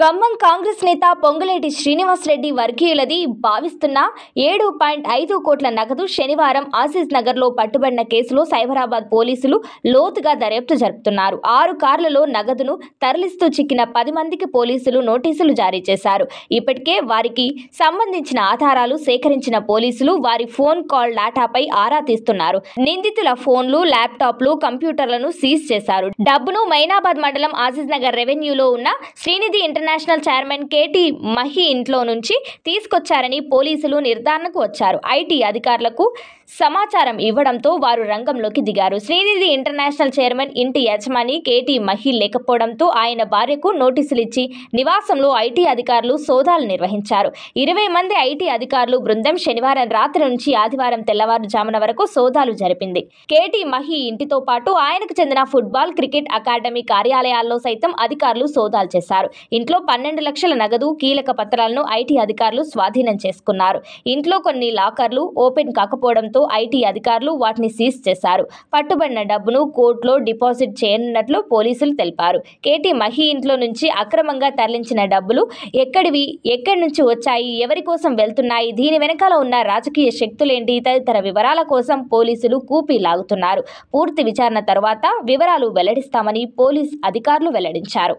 ఖమ్మం కాంగ్రెస్ నేత పొంగులేటి శ్రీనివాసరెడ్డి వర్గీయులది భావిస్తున్న ఏడు పాయింట్ ఐదు కోట్ల నగదు శనివారం ఆసీస్ నగర్లో పట్టుబడిన కేసులో సైబరాబాద్ పోలీసులు లోతుగా దర్యాప్తు జరుపుతున్నారు ఆరు కార్లలో నగదును తరలిస్తూ చిక్కిన పది మందికి పోలీసులు నోటీసులు జారీ చేశారు ఇప్పటికే వారికి సంబంధించిన ఆధారాలు సేకరించిన పోలీసులు వారి ఫోన్ కాల్ డేటాపై ఆరా తీస్తున్నారు నిందితుల ఫోన్లు ల్యాప్టాప్లు కంప్యూటర్లను సీజ్ చేశారు డబ్బును మైనాబాద్ మండలం ఆసీస్ నగర్ రెవెన్యూలో ఉన్న Srinidhi internet international chairman KT Mahi ఇంట్లో నుంచి తీసుకొచ్చారని పోలీసులు నిర్ధారణకు వచ్చారు ఐటీ అధికారులకు సమాచారం ఇవ్వడంతో వారు రంగంలోకి దిగారు శ్రీనిధి ఇంటర్నేషనల్ చైర్మన్ ఇంటి యజమాని కేటీ మహి లేకపోవడంతో ఆయన భార్యకు నోటీసులు ఇచ్చి నివాసంలో ఐటీ అధికారులు సోదాలు నిర్వహించారు ఇరవై మంది ఐటీ అధికారులు బృందం శనివారం రాత్రి నుంచి ఆదివారం తెల్లవారుజామున వరకు సోదాలు జరిపింది కేటీ మహి ఇంటితో పాటు ఆయనకు చెందిన ఫుట్బాల్ క్రికెట్ అకాడమీ కార్యాలయాల్లో సైతం అధికారులు సోదాలు చేశారు ఇంట్లో ఇంట్లో పన్నెండు లక్షల నగదు కీలక పత్రాలను ఐటీ అధికారులు స్వాధీనం చేసుకున్నారు ఇంట్లో కొన్ని లాకర్లు ఓపెన్ కాకపోవడంతో ఐటీ అధికారులు వాటిని సీజ్ చేశారు పట్టుబడిన డబ్బును కోర్టులో డిపాజిట్ చేయనున్నట్లు పోలీసులు తెలిపారు కేటీ మహి ఇంట్లో నుంచి అక్రమంగా తరలించిన డబ్బులు ఎక్కడివి ఎక్కడి నుంచి వచ్చాయి ఎవరి కోసం వెళ్తున్నాయి దీని వెనకాల ఉన్న రాజకీయ శక్తులేంటి తదితర వివరాల కోసం పోలీసులు కూపీ లాగుతున్నారు పూర్తి విచారణ తర్వాత వివరాలు వెల్లడిస్తామని పోలీస్ అధికారులు వెల్లడించారు